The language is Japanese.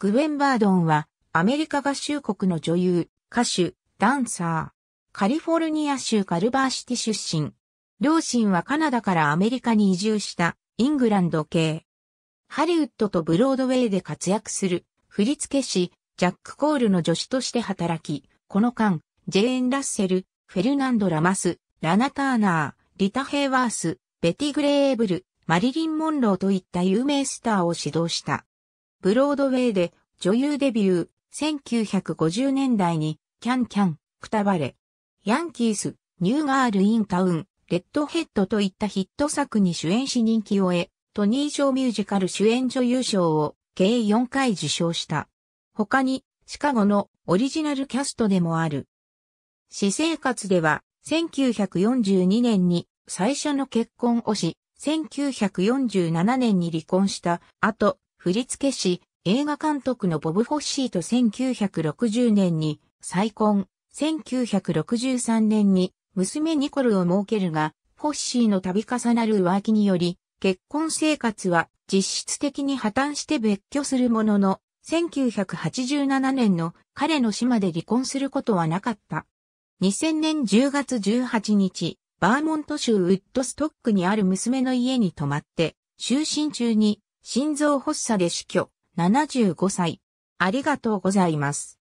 グウェン・バードンは、アメリカ合衆国の女優、歌手、ダンサー。カリフォルニア州カルバーシティ出身。両親はカナダからアメリカに移住したイングランド系。ハリウッドとブロードウェイで活躍する振付師ジャック・コールの助手として働き、この間、ジェーン・ラッセル、フェルナンド・ラマス、ラナ・ターナー、リタ・ヘイワース、ベティ・グレーブル、マリリン・モンローといった有名スターを指導した。ブロードウェイで女優デビュー、1950年代に、キャンキャン、くたばれ、ヤンキース、ニューガール・イン・タウン、レッドヘッドといったヒット作に主演し人気を得、トニー賞ミュージカル主演女優賞を計4回受賞した。他に、シカゴのオリジナルキャストでもある。私生活では、1942年に最初の結婚をし、1947年に離婚した後、振付師、映画監督のボブ・フォッシーと1960年に再婚、1963年に娘ニコルを設けるが、フォッシーの度重なる浮気により、結婚生活は実質的に破綻して別居するものの、1987年の彼の死まで離婚することはなかった。2000年10月18日、バーモント州ウッドストックにある娘の家に泊まって、就寝中に心臓発作で死去、75歳。ありがとうございます。